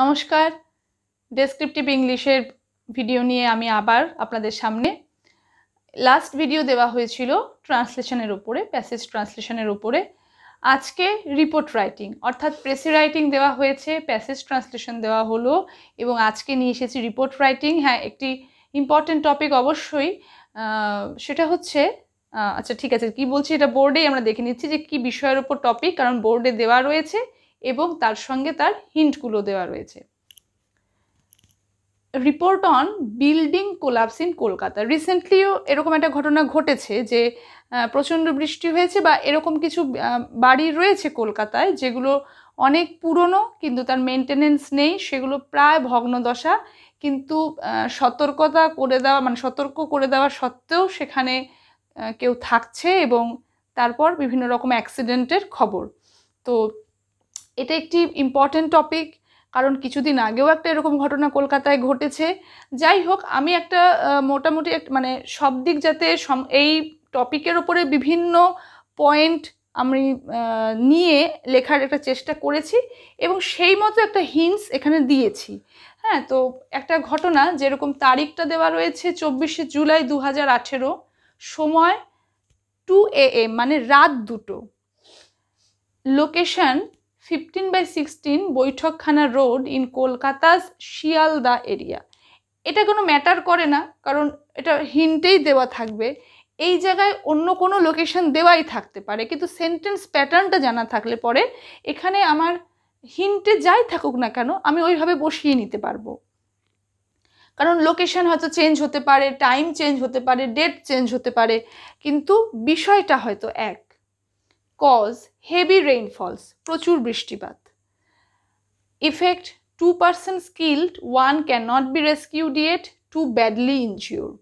নমস্কার ডেসক্রিপটিভ ইংলিশের ভিডিও নিয়ে আমি আবার আপনাদের সামনে লাস্ট ভিডিও দেওয়া হয়েছিল ট্রান্সলেশনের উপরে প্যাসেজ ট্রান্সলেশনের উপরে আজকে রিপোর্ট রাইটিং অর্থাৎ প্রেসি রাইটিং দেওয়া হয়েছে প্যাসেজ ট্রান্সলেশন দেওয়া হলো এবং আজকে নিয়ে এসেছি রিপোর্ট রাইটিং হ্যাঁ একটি ইম্পর্টেন্ট টপিক অবশ্যই সেটা হচ্ছে আচ্ছা ঠিক আছে কি বলছি এটা বোর্ডেই আমরা দেখে নিচ্ছি যে কি বিষয়ের ওপর টপিক কারণ বোর্ডে দেওয়া রয়েছে এবং তার সঙ্গে তার হিন্টগুলো দেওয়া রয়েছে report on building collapse in Kolkata রিসেন্টলিও এরকম একটা ঘটনা ঘটেছে যে প্রচণ্ড বৃষ্টি হয়েছে বা এরকম কিছু বাড়ি রয়েছে কলকাতায় যেগুলো অনেক পুরনো কিন্তু তার মেনটেনেন্স নেই সেগুলো প্রায় ভগ্নদশা কিন্তু সতর্কতা করে দেওয়া মানে সতর্ক করে দেওয়া সত্ত্বেও সেখানে কেউ থাকছে এবং তারপর বিভিন্ন রকম অ্যাক্সিডেন্টের খবর তো এটা একটি ইম্পর্ট্যান্ট টপিক কারণ কিছুদিন আগেও একটা এরকম ঘটনা কলকাতায় ঘটেছে যাই হোক আমি একটা মোটামুটি মানে সব দিক যাতে এই টপিকের ওপরে বিভিন্ন পয়েন্ট আমি নিয়ে লেখার একটা চেষ্টা করেছি এবং সেই মতো একটা হিন্স এখানে দিয়েছি হ্যাঁ তো একটা ঘটনা যেরকম তারিখটা দেওয়া রয়েছে চব্বিশে জুলাই দু হাজার আঠেরো সময় টু এ মানে রাত দুটো location fifteen by sixteen Baithakkhana road in Kolkata's Sealdah area এটা কোনো ম্যাটার করে না কারণ এটা হিন্টেই দেওয়া থাকবে এই জায়গায় অন্য কোনো লোকেশন দেওয়াই থাকতে পারে কিন্তু সেন্টেন্স প্যাটার্নটা জানা থাকলে পরে এখানে আমার হিন্টে যাই থাকুক না কেন আমি ওইভাবে বসিয়ে নিতে পারবো কারণ লোকেশন হয়তো চেঞ্জ হতে পারে টাইম চেঞ্জ হতে পারে ডেট চেঞ্জ হতে পারে কিন্তু বিষয়টা হয়তো এক কজ হেভি রেইনফলস প্রচুর বৃষ্টিপাত effect two persons killed one can not be rescued yet two badly injured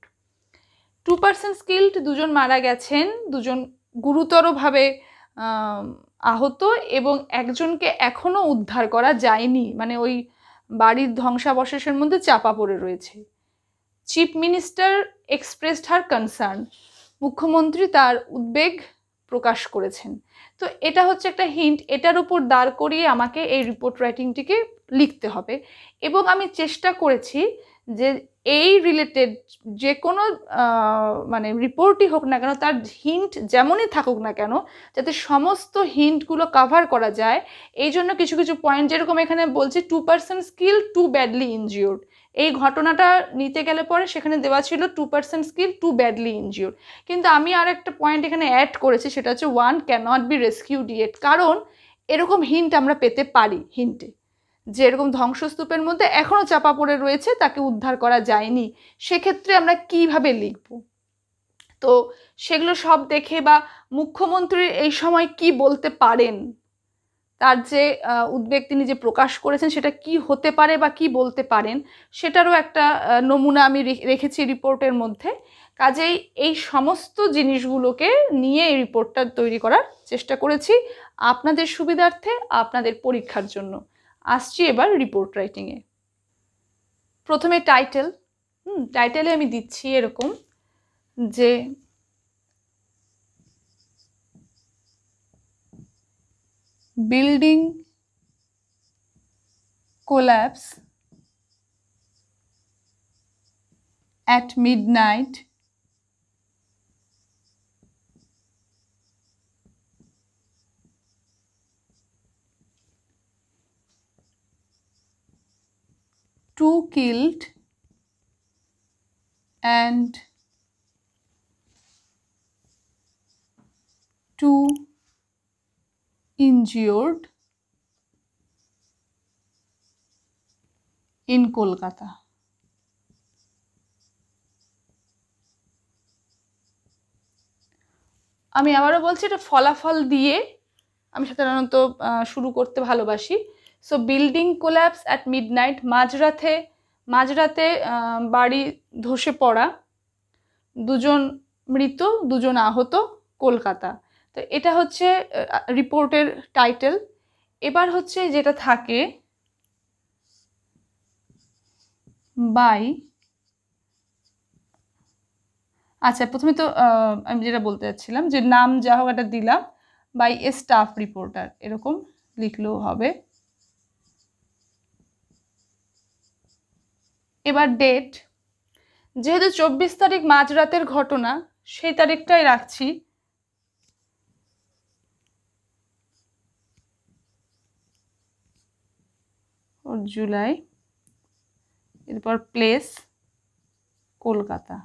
two persons killed দুজন মারা গেছেন দুজন গুরুতরভাবে আহত এবং একজনকে এখনও উদ্ধার করা যায়নি মানে ওই বাড়ির ধ্বংসাবশেষের মধ্যে চাপা পড়ে রয়েছে chief minister expressed her concern মুখ্যমন্ত্রী তার উদ্বেগ প্রকাশ করেছেন তো এটা হচ্ছে একটা হিন্ট এটার উপর দাঁড় করিয়ে আমাকে এই রিপোর্ট রাইটিংটিকে লিখতে হবে এবং আমি চেষ্টা করেছি যে এই রিলেটেড যে কোনো মানে রিপোর্টই হোক না কেন তার হিন্ট যেমনই থাকুক না কেন যাতে সমস্ত হিন্টগুলো কাভার করা যায় এই জন্য কিছু কিছু পয়েন্ট যেরকম এখানে বলছে টু পার্সেন্ট স্কিল টু ব্যাডলি ইনজিওর্ড এই ঘটনাটা নিতে গেলে পরে সেখানে দেওয়া ছিল টু পার্সেন্ট স্কিল টু ব্যাডলি ইনজিওর কিন্তু আমি আর একটা পয়েন্ট এখানে অ্যাড করেছি সেটা হচ্ছে one cannot be rescued yet কারণ এরকম হিন্ট আমরা পেতে পারি হিন্টে যে এরকম ধ্বংসস্তূপের মধ্যে এখনও চাপা পড়ে রয়েছে তাকে উদ্ধার করা যায়নি সেক্ষেত্রে আমরা কিভাবে লিখব তো সেগুলো সব দেখে বা মুখ্যমন্ত্রী এই সময় কি বলতে পারেন তার যে উদ্বেগ তিনি যে প্রকাশ করেছেন সেটা কি হতে পারে বা কি বলতে পারেন সেটারও একটা নমুনা আমি রেখেছি রিপোর্টের মধ্যে কাজেই এই সমস্ত জিনিসগুলোকে নিয়ে এই রিপোর্টটা তৈরি করার চেষ্টা করেছি আপনাদের সুবিধার্থে আপনাদের পরীক্ষার জন্য আসছি এবার রিপোর্ট রাইটিংয়ে প্রথমে টাইটেল হুম টাইটেলে আমি দিচ্ছি এরকম যে building collapse at midnight two killed and two injured in Kolkata আমি আবারও বলছি এটা ফলাফল দিয়ে আমি সাধারণত শুরু করতে ভালোবাসি so building collapse at midnight মাঝরাতে মাঝরাতে বাড়ি ধসে পড়া দুজন মৃত দুজন আহত কলকাতা তো এটা হচ্ছে রিপোর্টের টাইটেল এবার হচ্ছে যেটা থাকে বাই আচ্ছা প্রথমে তো আমি যেটা বলতে চাচ্ছিলাম যে নাম যা হোক একটা দিলাম বাই এ স্টাফ রিপোর্টার এরকম লিখলেও হবে এবার ডেট যেহেতু চব্বিশ তারিখ মাঝরাতের ঘটনা সেই তারিখটাই রাখছি জুলাই এরপর প্লেস কলকাতা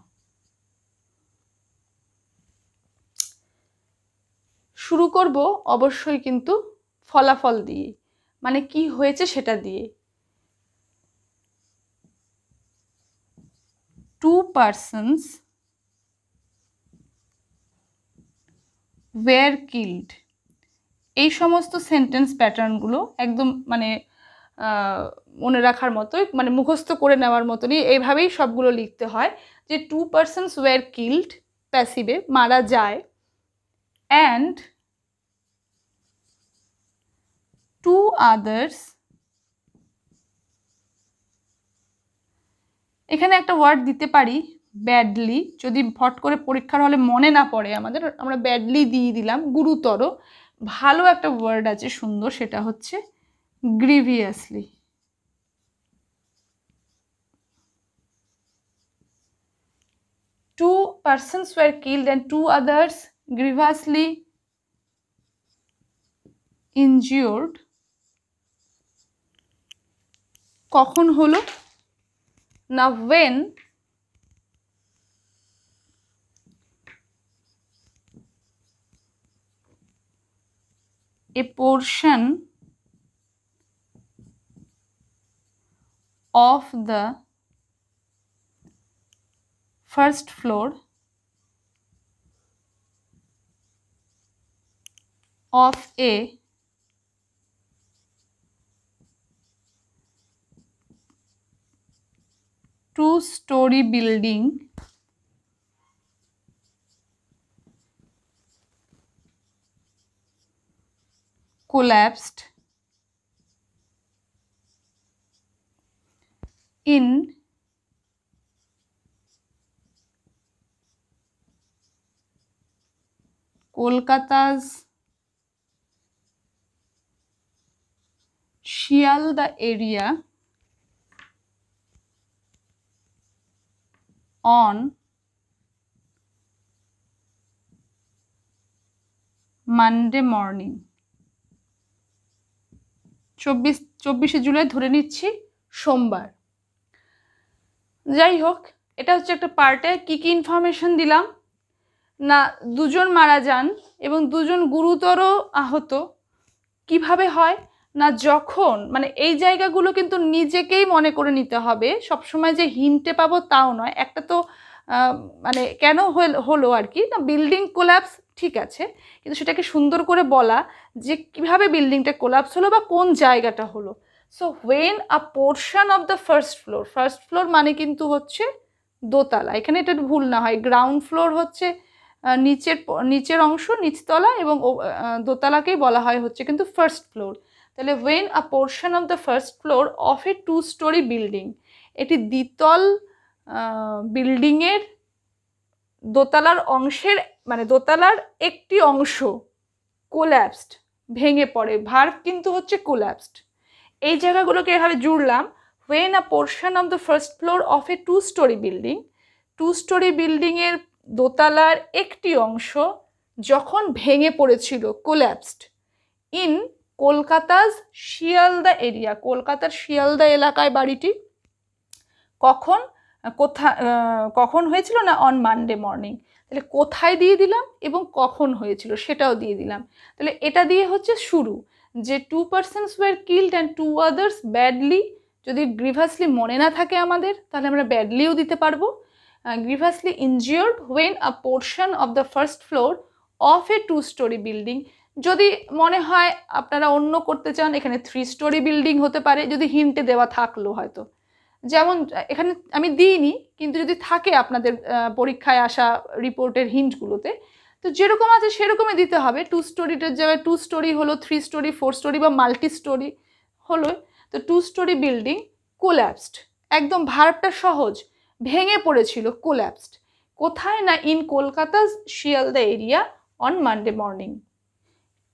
শুরু করব অবশ্যই কিন্তু ফলাফল দিয়ে মানে কি হয়েছে সেটা দিয়ে টু পার্সনস ওয়ার কিল্ড এই সমস্ত সেন্টেন্স প্যাটার্নগুলো একদম মানে মনে রাখার মতোই মানে মুখস্থ করে নেওয়ার মতনই এইভাবেই সবগুলো লিখতে হয় যে টু পার্সেন্স ওয়ার কিল্ড প্যাসিভে মারা যায় অ্যান্ড টু আদার্স এখানে একটা ওয়ার্ড দিতে পারি ব্যাডলি যদি ফট করে পরীক্ষার হলে মনে না পড়ে আমাদের আমরা ব্যাডলি দিয়ে দিলাম গুরুতর ভালো একটা ওয়ার্ড আছে সুন্দর সেটা হচ্ছে grievously two persons were killed and two others grievously injured কখন হলো না when a portion of the first floor of a two story building collapsed in Kolkata's Shialda area on Monday morning চব্বিশ চব্বিশে জুলাই ধরে নিচ্ছি সোমবার যাই হোক এটা হচ্ছে একটা পার্টে কী কী ইনফরমেশন দিলাম না দুজন মারা যান এবং দুজন গুরুতর আহত কিভাবে হয় না যখন মানে এই জায়গাগুলো কিন্তু নিজেকেই মনে করে নিতে হবে সব সময় যে হিন্টে পাবো তাও নয় একটা তো মানে কেন হলো আর কি না বিল্ডিং কোল্যাপস ঠিক আছে কিন্তু সেটাকে সুন্দর করে বলা যে কিভাবে বিল্ডিংটা কোলাপস হলো বা কোন জায়গাটা হলো so when a portion of the first floor first floor মানে কিন্তু হচ্ছে দোতলা এখানে এটা ভুল না হয় গ্রাউন্ড ফ্লোর হচ্ছে নিচের নিচের অংশ নিচতলা এবং দোতলাকেই বলা হয় হচ্ছে কিন্তু ফার্স্ট ফ্লোর তাহলে when a portion of the first floor of a two storey building এটি দ্বিতল বিল্ডিংয়ের দোতলার অংশের মানে দোতলার একটি অংশ কোল্যাপসড ভেঙে পড়ে ভার্ভ কিন্তু হচ্ছে কোল্যাপসড এই জায়গাগুলোকে এভাবে জুড়লাম when a portion of the first floor of a two storey building two storey বিল্ডিংয়ের দোতলার একটি অংশ যখন ভেঙে পড়েছিল collapsed in Kolkata's Sealdah area কলকাতার শিয়ালদা এলাকায় বাড়িটি কখন কোথা কখন হয়েছিল না অন মানডে মর্নিং তাহলে কোথায় দিয়ে দিলাম এবং কখন হয়েছিল সেটাও দিয়ে দিলাম তাহলে এটা দিয়ে হচ্ছে শুরু যে two persons were killed and two others badly যদি গ্রিভাসলি মনে না থাকে আমাদের তাহলে আমরা ব্যাডলিও দিতে পারবো grievously injured when a portion of the first floor of a two storey building যদি মনে হয় আপনারা অন্য করতে চান এখানে থ্রি স্টোরি বিল্ডিং হতে পারে যদি হিন্টে দেওয়া থাকলো হয়তো যেমন এখানে আমি দিইনি কিন্তু যদি থাকে আপনাদের পরীক্ষায় আসা রিপোর্টের হিন্টগুলোতে তো যেরকম আছে সেরকমই দিতে হবে টু স্টোরিটার জায়গায় টু স্টোরি হলো থ্রি স্টোরি ফোর স্টোরি বা মাল্টি স্টোরি হলো তো টু স্টোরি বিল্ডিং কোল্যাপসড একদম ভার্বটা সহজ ভেঙে পড়েছিল কোল্যাপসড কোথায় না in Kolkata Sealdah area on Monday morning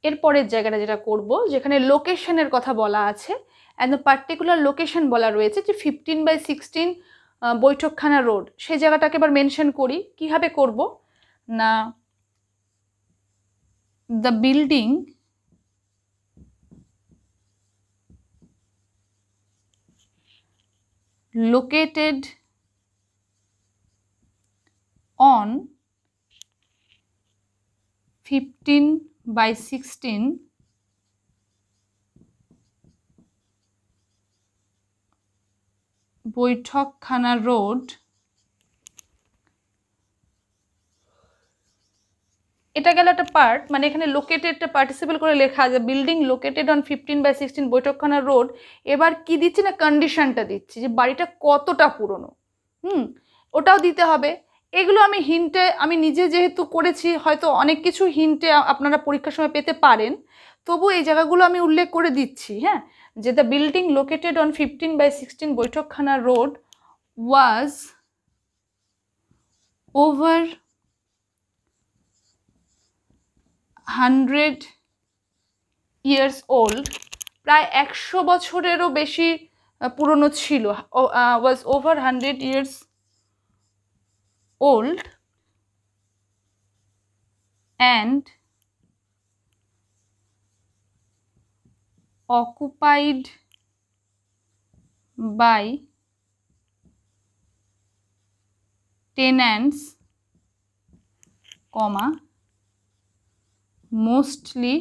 এরপরের জায়গাটা যেটা করব যেখানে লোকেশনের কথা বলা আছে অ্যান্ড পার্টিকুলার লোকেশন বলা রয়েছে যে fifteen by sixteen Baithakkhana road সেই জায়গাটাকে এবার মেনশন করি কীভাবে করব না the building located on 15 by 16 Baithakkhana Road. এটা গেল একটা পার্ট মানে এখানে লোকেটেডটা পার্টিসিপেল করে লেখা আছে building located on fifteen by sixteen Baithakkhana road এবার কি দিচ্ছি না কন্ডিশনটা দিচ্ছি যে বাড়িটা কতটা পুরনো হুম ওটাও দিতে হবে এগুলো আমি হিন্টে আমি নিজে যেহেতু করেছি হয়তো অনেক কিছু হিন্টে আপনারা পরীক্ষার সময় পেতে পারেন তবু এই জায়গাগুলো আমি উল্লেখ করে দিচ্ছি হ্যাঁ যে the building located on fifteen by sixteen Baithakkhana road was over hundred years old প্রায় একশো বছরেরও বেশি পুরনো ছিল was over hundred years old and occupied by tenants comma mostly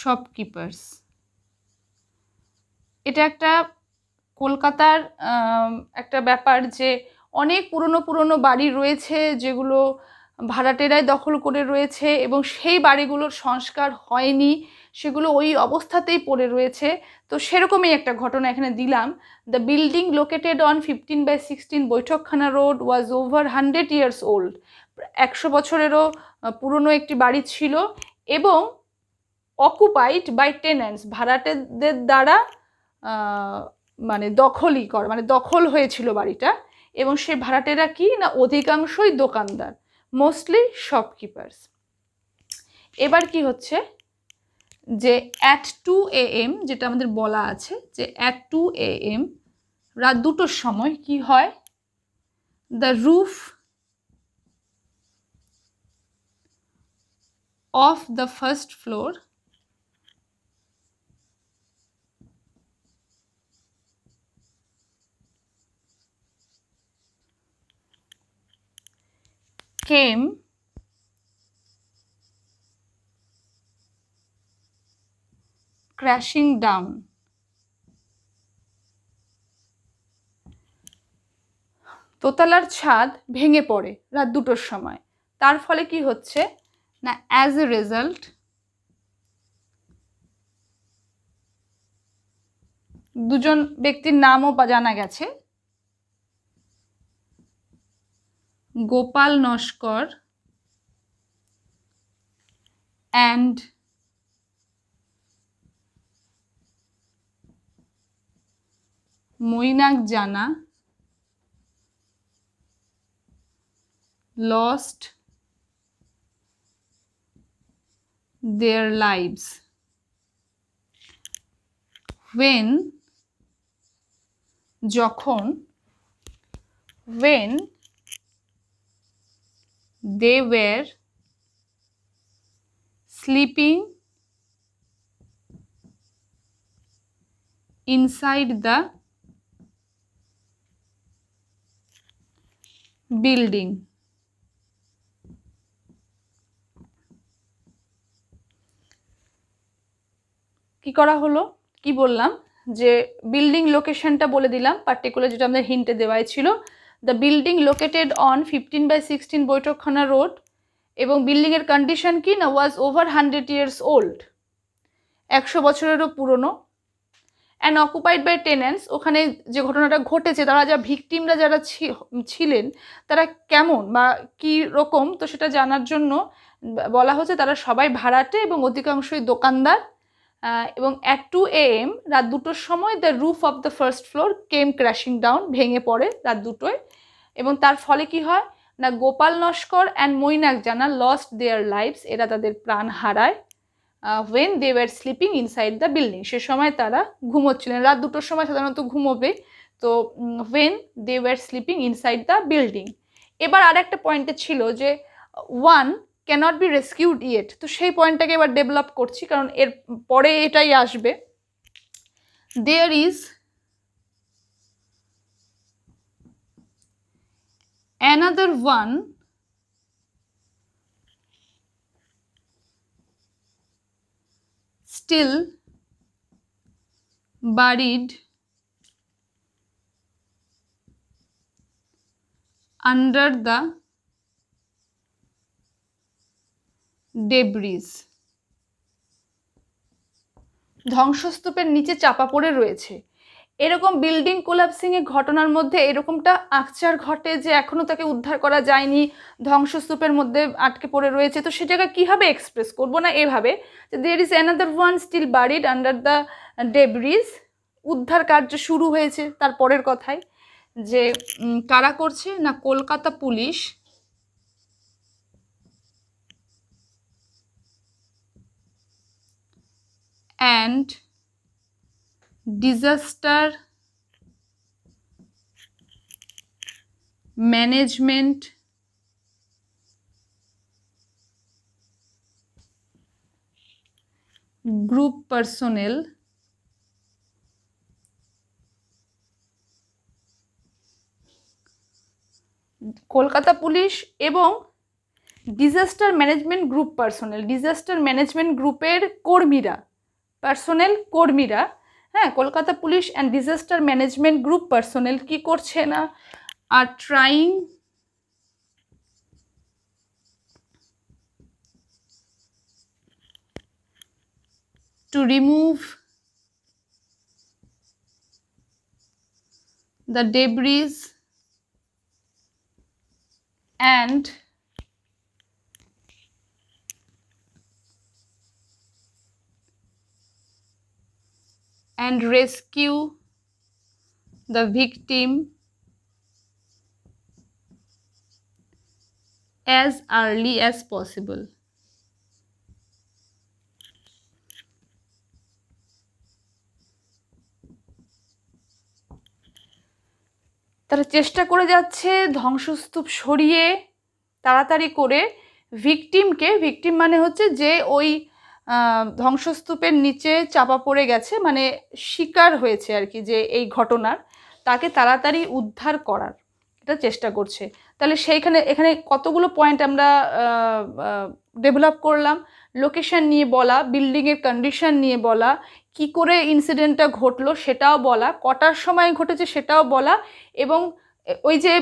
shopkeepers এটা একটা কলকাতার একটা ব্যাপার যে অনেক পুরনো পুরনো বাড়ি রয়েছে যেগুলো ভাড়াটেরাই দখল করে রয়েছে এবং সেই বাড়িগুলোর সংস্কার হয়নি সেগুলো ওই অবস্থাতেই পড়ে রয়েছে তো সেরকমই একটা ঘটনা এখানে দিলাম the building located on fifteen by sixteen Baithakkhana road was over hundred years old একশো বছরেরও পুরনো একটি বাড়ি ছিল এবং অকুপাইড বাই টেন্যান্স ভাড়াটেদের দ্বারা মানে দখলই কর মানে দখল হয়েছিল বাড়িটা এবং সে ভাড়াটেরা কি না অধিকাংশই দোকানদার মোস্টলি শপকিপার্স এবার কি হচ্ছে যে অ্যাট টু এ এম যেটা আমাদের বলা আছে যে অ্যাট টু এ এম রাত দুটোর সময় কি হয় the roof of the first floor came crashing down. দোতলার ছাদ ভেঙে পড়ে রাত দুটোর সময় তার ফলে কি হচ্ছে না অ্যাজ এ রেজাল্ট দুজন ব্যক্তির নামও জানা গেছে Gopal Naskar and Mainak Jana lost their lives. When যখন when they were sleeping inside the building কি করা হলো কি বললাম যে বিল্ডিং লোকেশনটা বলে দিলাম পার্টিকুলার যেটা আমাদের হিন্টে দেওয়াই ছিল the building located on fifteen by sixteen Baithakkhana road এবং বিল্ডিংয়ের কন্ডিশন কি না was over hundred years old একশো বছরেরও পুরনো অ্যান্ড অকুপাইড বাই টেন্যান্স ওখানে যে ঘটনাটা ঘটেছে তারা যা ভিকটিমরা যারা ছিলেন তারা কেমন বা কি রকম তো সেটা জানার জন্য বলা হচ্ছে তারা সবাই ভাড়াটে এবং অধিকাংশই দোকানদার এবং অ্যাট টু এএম রাত দুটোর সময় the roof of the first floor came crashing down ভেঙে পড়ে রাত দুটোয় এবং তার ফলে কি হয় না গোপাল নস্কর অ্যান্ড মৈনাক জানা লস্ট দেয়ার লাইফস এরা তাদের প্রাণ হারায় when they were sleeping inside the building সে সময় তারা ঘুমোচ্ছিলেন রাত দুটোর সময় সাধারণত ঘুমোবে তো when they were sleeping inside the building এবার আর একটা পয়েন্টে ছিল যে one cannot be rescued yet তো সেই পয়েন্টটাকে এবার ডেভেলপ করছি কারণ এর পরে এটাই আসবে there is another one still buried under the debris ধ্বংসস্তূপের নিচে চাপা পড়ে রয়েছে এরকম বিল্ডিং এর ঘটনার মধ্যে এরকমটা আকচার ঘটে যে এখনও তাকে উদ্ধার করা যায়নি ধ্বংসস্তূপের মধ্যে আটকে পড়ে রয়েছে তো সে কীভাবে এক্সপ্রেস করবো না এভাবে যে there is another one still buried under the debris উদ্ধার কার্য শুরু হয়েছে তার পরের কথায় যে কারা করছে না Kolkata police and disaster management group personnel Kolkata police এবং disaster management group personnel disaster management গ্রুপের কর্মীরা পার্সোনেল কর্মীরা হ্যাঁ Kolkata police and disaster management group personnel কি করছে না are trying to remove the debris rescue the victim as early as possible. তারা চেষ্টা করে যাচ্ছে ধ্বংসস্তূপ সরিয়ে তাড়াতাড়ি করে ভিকটিমকে ভিকটিম মানে হচ্ছে যে ওই ধ্বংসস্তূপের নিচে চাপা পড়ে গেছে মানে শিকার হয়েছে আর কি যে এই ঘটনার তাকে তাড়াতাড়ি উদ্ধার করার এটা চেষ্টা করছে তাহলে সেইখানে এখানে কতগুলো পয়েন্ট আমরা ডেভেলপ করলাম লোকেশান নিয়ে বলা বিল্ডিংয়ের কন্ডিশন নিয়ে বলা কি করে ইনসিডেন্টটা ঘটলো সেটাও বলা কটার সময় ঘটেছে সেটাও বলা এবং ওই যে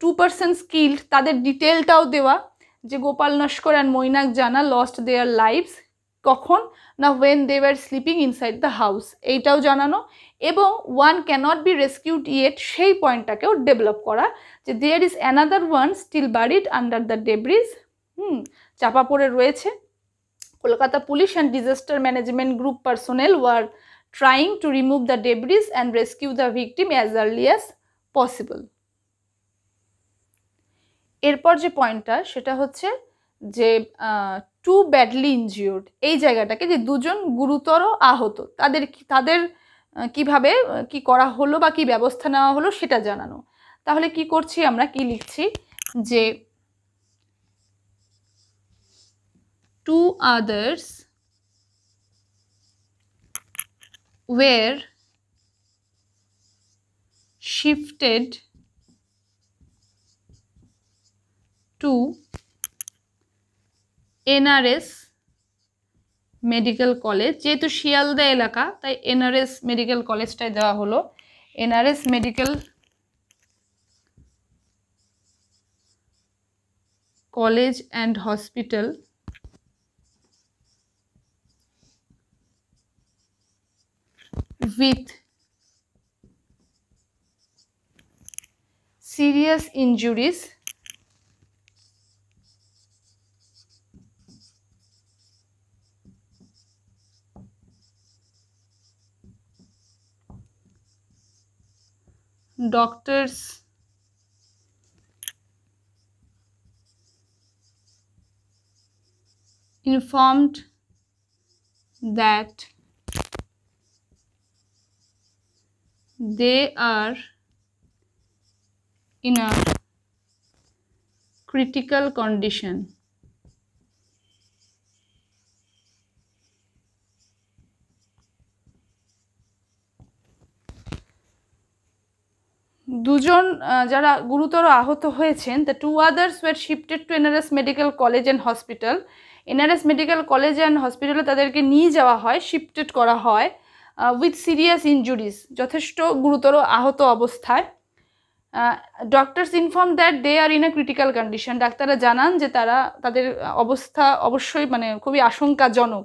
টু পার্সেন্ট স্কিল্ড তাদের ডিটেলটাও দেওয়া যে গোপাল নস্কর অ্যান্ড মৈনাক জানা লস্ট দেয়ার লাইফস কখন না when they were sleeping inside the house এইটাও জানানো এবং one cannot be rescued yet সেই পয়েন্টটাকেও ডেভেলপ করা যে there is another one still buried under the debris hmm চাপা পড়ে রয়েছে Kolkata police and disaster management group personnel were trying to remove the debris and rescue the victim as early as possible এরপর যে পয়েন্টটা সেটা হচ্ছে যে টু ব্যাডলি ইনজিওর্ড এই জায়গাটাকে যে দুজন গুরুতর আহত তাদের তাদের কিভাবে কি করা হলো বা কি ব্যবস্থা নেওয়া হলো সেটা জানানো তাহলে কি করছি আমরা কি লিখছি যে two others were shifted to NRS medical college যেহেতু শিয়ালদা এলাকা তাই এনআরএস মেডিকেল কলেজটাই দেওয়া হলো NRS medical college and hospital with serious injuries doctors informed that they are in a critical condition. দুজন যারা গুরুতর আহত হয়েছেন the two others were shifted to NRS medical college and hospital NRS medical college and হসপিটালে তাদেরকে নিয়ে যাওয়া হয় শিফটেড করা হয় উইথ সিরিয়াস ইঞ্জুরিজ যথেষ্ট গুরুতর আহত অবস্থায় doctors inform that they are in a critical condition ডাক্তাররা জানান যে তারা তাদের অবস্থা অবশ্যই মানে খুবই আশঙ্কাজনক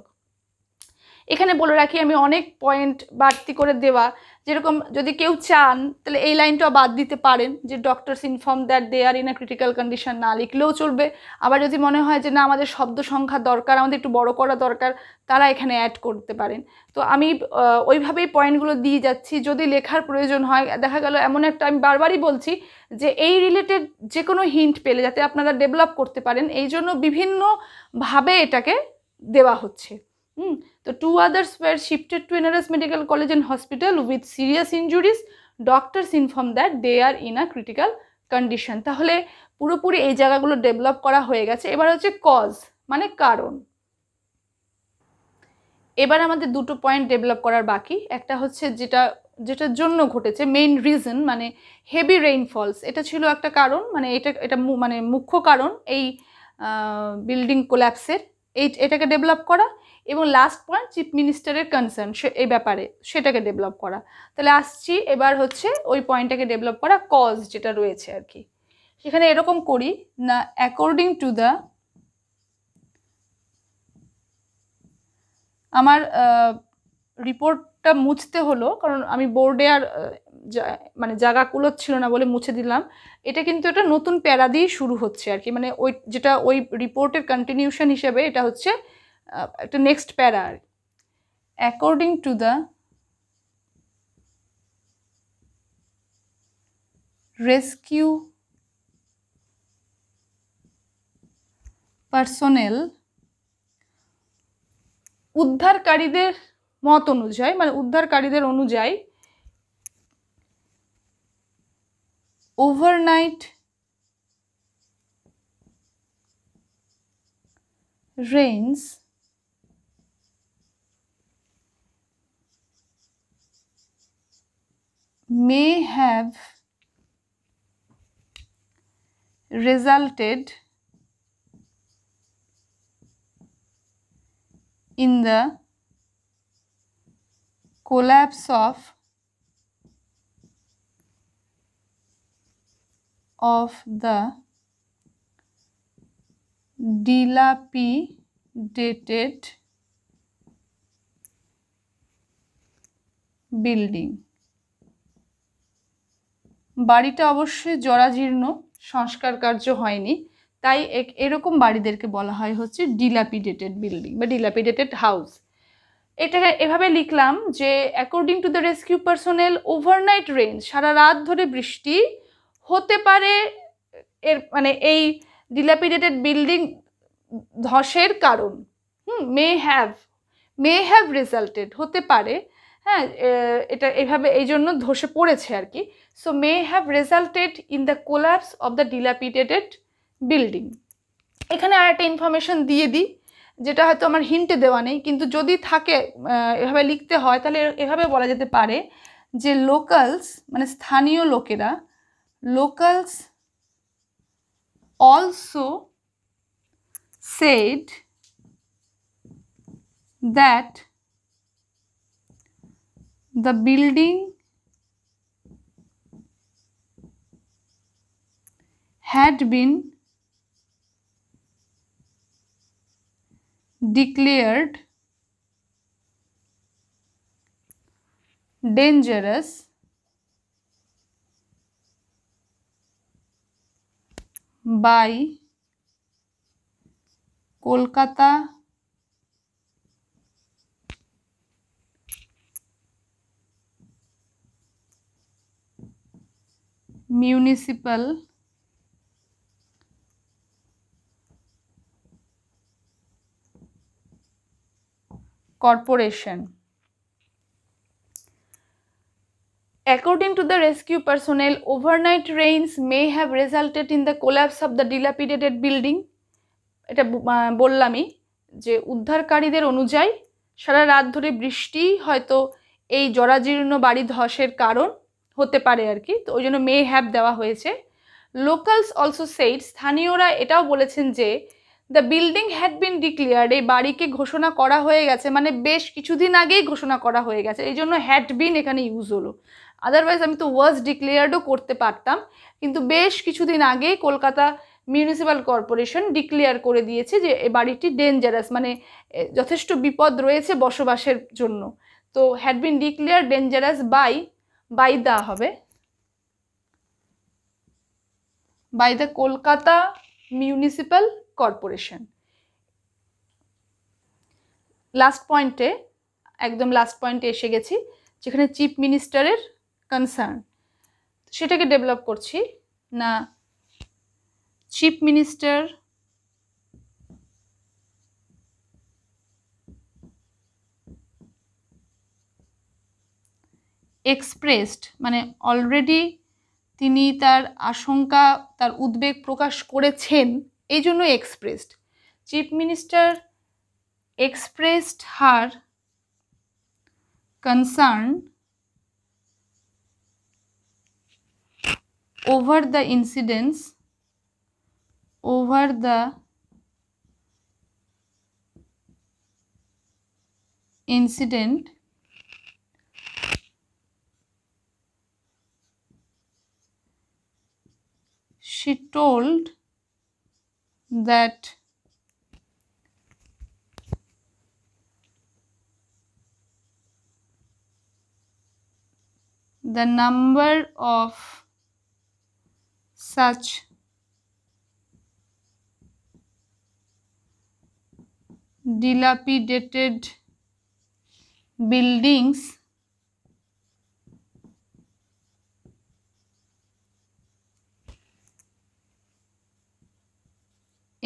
এখানে বলে রাখি আমি অনেক পয়েন্ট বাড়তি করে দেওয়া যেরকম যদি কেউ চান তাহলে এই লাইনটা বাদ দিতে পারেন যে doctors inform that they are in a critical condition না লিখলেও চলবে আবার যদি মনে হয় যে না আমাদের শব্দ সংখ্যা দরকার আমাদের একটু বড় করা দরকার তারা এখানে অ্যাড করতে পারেন তো আমি ওইভাবেই পয়েন্টগুলো দিয়ে যাচ্ছি যদি লেখার প্রয়োজন হয় দেখা গেল এমন একটা আমি বারবারই বলছি যে এই রিলেটেড যে কোনো হিন্ট পেলে যাতে আপনারা ডেভেলপ করতে পারেন এই জন্য বিভিন্নভাবে এটাকে দেওয়া হচ্ছে হুম তো two others were shifted to NRS medical college and hospital with serious injuries doctors inform that they are in a critical condition তাহলে পুরোপুরি এই জায়গাগুলো ডেভেলপ করা হয়ে গেছে এবার হচ্ছে কজ মানে কারণ এবার আমাদের দুটো পয়েন্ট ডেভেলপ করার বাকি একটা হচ্ছে যেটা যেটার জন্য ঘটেছে মেইন রিজন মানে হেভি রেইনফলস এটা ছিল একটা কারণ মানে এটা এটা মানে মুখ্য কারণ এই বিল্ডিং কোল্যাপসের এই এটাকে ডেভেলপ করা এবং লাস্ট পয়েন্ট চিফ মিনিস্টারের কনসার্ন সে এই ব্যাপারে সেটাকে ডেভেলপ করা তাহলে আসছি এবার হচ্ছে ওই পয়েন্টটাকে ডেভেলপ করা কজ যেটা রয়েছে আর কি সেখানে এরকম করি না অ্যাকর্ডিং টু দ্য আমার রিপোর্টটা মুছতে হলো কারণ আমি বোর্ডে আর মানে জায়গা কুলোচ্ছিল না বলে মুছে দিলাম এটা কিন্তু এটা নতুন প্যারা দিয়ে শুরু হচ্ছে আর কি মানে ওই যেটা ওই রিপোর্টের কন্টিনিউশন হিসেবে এটা হচ্ছে একটা নেক্সট প্যারা আর according to the rescue personnel উদ্ধারকারীদের মত অনুযায়ী মানে উদ্ধারকারীদের অনুযায়ী overnight rains may have resulted in the collapse of of the dilapidated building বাড়িটা অবশ্যই জরাজীর্ণ সংস্কার কার্য হয়নি তাই এক এরকম বাড়িদেরকে বলা হয় হচ্ছে ডিলাপিডেটেড বিল্ডিং বা ডিলাপিডেটেড হাউস এটা এভাবে লিখলাম যে according to the rescue personnel overnight rains সারা রাত ধরে বৃষ্টি হতে পারে এর মানে এই ডিলাপিডেটেড বিল্ডিং ধসের কারণ হুম may have may have resulted হতে পারে হ্যাঁ এটা এভাবে এই জন্য ধসে পড়েছে আর কি so may have resulted in the collapse of the dilapidated building এখানে আর একটা ইনফরমেশন দিয়ে দিই যেটা হয়তো আমার হিন্টে দেওয়া নেই কিন্তু যদি থাকে এভাবে লিখতে হয় তাহলে এভাবে বলা যেতে পারে যে লোকালস মানে স্থানীয় লোকেরা locals also said that the building had been declared dangerous by Kolkata municipal corporation According to the rescue personnel, overnight rains may have resulted in the collapse of the dilapidated building. এটা বললামই যে উদ্ধারকারীদের অনুযায়ী সারা রাত ধরে বৃষ্টি হয়তো এই জরাজীর্ণ বাড়ি ধসের কারণ হতে পারে আর কি তো ওই জন্য মে হ্যাভ দেওয়া হয়েছে লোকালস অলসো সেইড স্থানীয়রা এটাও বলেছেন যে the building had been declared এই বাড়িকে ঘোষণা করা হয়ে গেছে মানে বেশ কিছুদিন আগেই ঘোষণা করা হয়ে গেছে এই জন্য হ্যাড বিন এখানে ইউজ হলো আদারওয়াইজ আমি তো ওয়ার্স ডিক্লেয়ার্ডও করতে পারতাম কিন্তু বেশ কিছুদিন আগেই কলকাতা মিউনিসিপ্যাল কর্পোরেশন ডিক্লেয়ার করে দিয়েছে যে মানে, এ বাড়িটি ডেঞ্জারাস মানে যথেষ্ট বিপদ রয়েছে বসবাসের জন্য তো had been declare dangerous by by the হবে by the Kolkata municipal corporation last পয়েন্টে একদম লাস্ট পয়েন্টে এসে গেছি যেখানে চিফ মিনিস্টারের কনসার্ন সেটাকে ডেভেলপ করছি না চিফ মিনিস্টার এক্সপ্রেসড মানে অলরেডি তিনি তার আশঙ্কা তার উদ্বেগ প্রকাশ করেছেন এই expressed. Chief Minister expressed her concern over the incidents over the incident she told that the number of such dilapidated buildings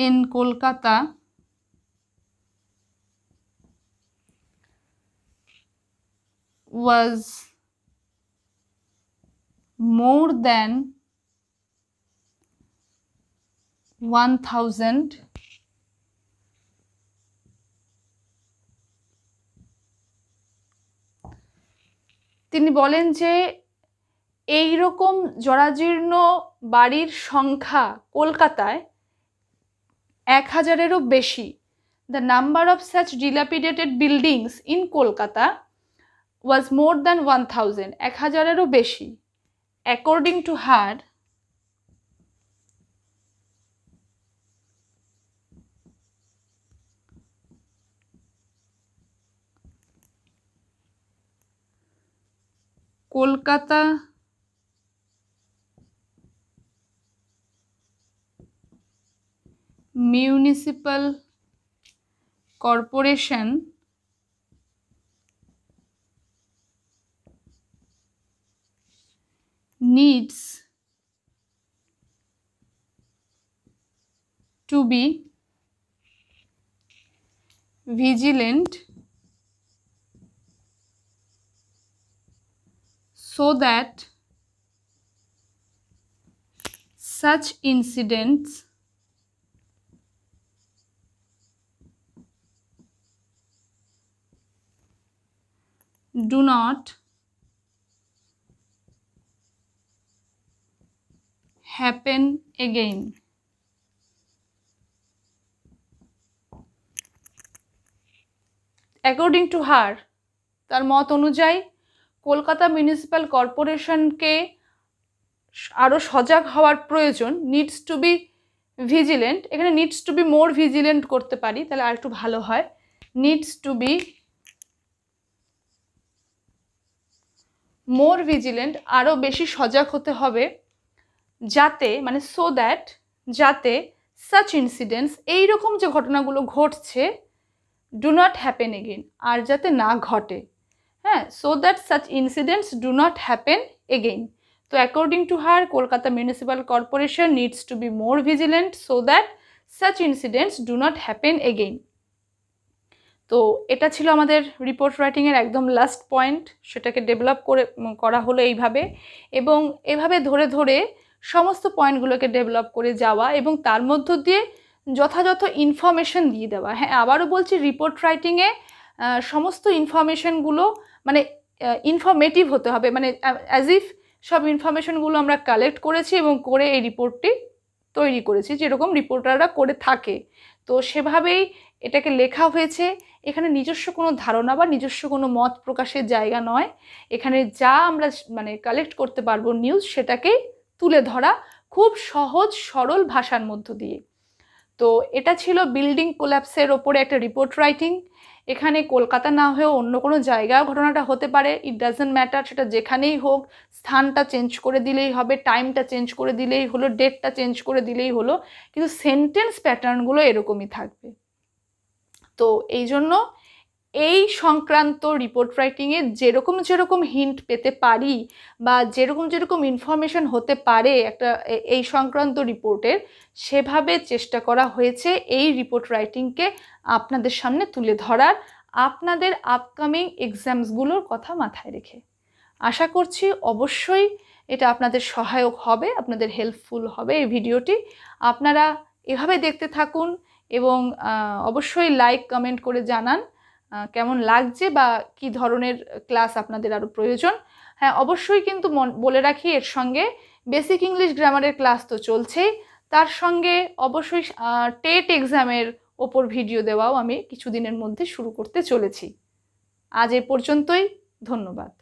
in Kolkata was more than one thousand তিনি বলেন যে এইরকম জরাজীর্ণ বাড়ির সংখ্যা কলকাতায় এক হাজারেরও বেশি the number of such dilapidated buildings in Kolkata was more than one thousand এক হাজারেরও বেশি according to her Kolkata Municipal corporation needs to be vigilant so that such incidents do not happen again. According to her তার মত অনুযায়ী Kolkata municipal কর্পোরেশনকে আরও সজাগ হওয়ার প্রয়োজন নিডস টু বি ভিজিলেন্ট এখানে needs to be more vigilant করতে পারি তাহলে আর একটু ভালো হয় needs to be more vigilant আরও বেশি সজাগ হতে হবে যাতে মানে সো দ্যাট যাতে সাচ ইনসিডেন্টস এই রকম যে ঘটনাগুলো ঘটছে ডু নট হ্যাপেন এগেন আর যাতে না ঘটে হ্যাঁ so that such incidents do not happen again তো according to her Kolkata municipal corporation needs to be more vigilant so that such incidents do not happen again তো এটা ছিল আমাদের রিপোর্ট রাইটিংয়ের একদম লাস্ট পয়েন্ট সেটাকে ডেভেলপ করে করা হলো এইভাবে এবং এভাবে ধরে ধরে সমস্ত পয়েন্টগুলোকে ডেভেলপ করে যাওয়া এবং তার মধ্য দিয়ে যথাযথ ইনফরমেশন দিয়ে দেওয়া হ্যাঁ আবারও বলছি রিপোর্ট রাইটিংয়ে সমস্ত ইনফরমেশনগুলো মানে ইনফরমেটিভ হতে হবে মানে অ্যাজ ইফ সব ইনফরমেশনগুলো আমরা কালেক্ট করেছি এবং করে এই রিপোর্টটি তৈরি করেছি যেরকম রিপোর্টাররা করে থাকে তো সেভাবেই এটাকে লেখা হয়েছে এখানে নিজস্ব কোনো ধারণা বা নিজস্ব কোনো মত প্রকাশের জায়গা নয় এখানে যা আমরা মানে কালেক্ট করতে পারবো নিউজ সেটাকেই তুলে ধরা খুব সহজ সরল ভাষার মধ্য দিয়ে তো এটা ছিল বিল্ডিং কোল্যাপসের ওপরে একটা রিপোর্ট রাইটিং এখানে কলকাতা না হয়েও অন্য কোনো জায়গায় ঘটনাটা হতে পারে ইট ডাজেন্ট ম্যাটার সেটা যেখানেই হোক স্থানটা চেঞ্জ করে দিলেই হবে টাইমটা চেঞ্জ করে দিলেই হলো ডেটটা চেঞ্জ করে দিলেই হলো কিন্তু সেন্টেন্স প্যাটার্নগুলো এরকমই থাকবে তো এই জন্য এই সংক্রান্ত রিপোর্ট রাইটিংয়ে যেরকম যেরকম হিন্ট পেতে পারি বা যেরকম যেরকম ইনফরমেশন হতে পারে একটা এই সংক্রান্ত রিপোর্টের সেভাবে চেষ্টা করা হয়েছে এই রিপোর্ট রাইটিংকে আপনাদের সামনে তুলে ধরার আপনাদের আপকামিং এক্সামসগুলোর কথা মাথায় রেখে আশা করছি অবশ্যই এটা আপনাদের সহায়ক হবে আপনাদের হেল্পফুল হবে এই ভিডিওটি আপনারা এভাবে দেখতে থাকুন এবং অবশ্যই লাইক কমেন্ট করে জানান কেমন লাগছে বা কি ধরনের ক্লাস আপনাদের আরও প্রয়োজন হ্যাঁ অবশ্যই কিন্তু বলে রাখি এর সঙ্গে বেসিক ইংলিশ গ্রামারের ক্লাস তো চলছেই তার সঙ্গে অবশ্যই টেট এক্সামের ওপর ভিডিও দেওয়াও আমি কিছুদিনের মধ্যে শুরু করতে চলেছি আজ এ পর্যন্তই ধন্যবাদ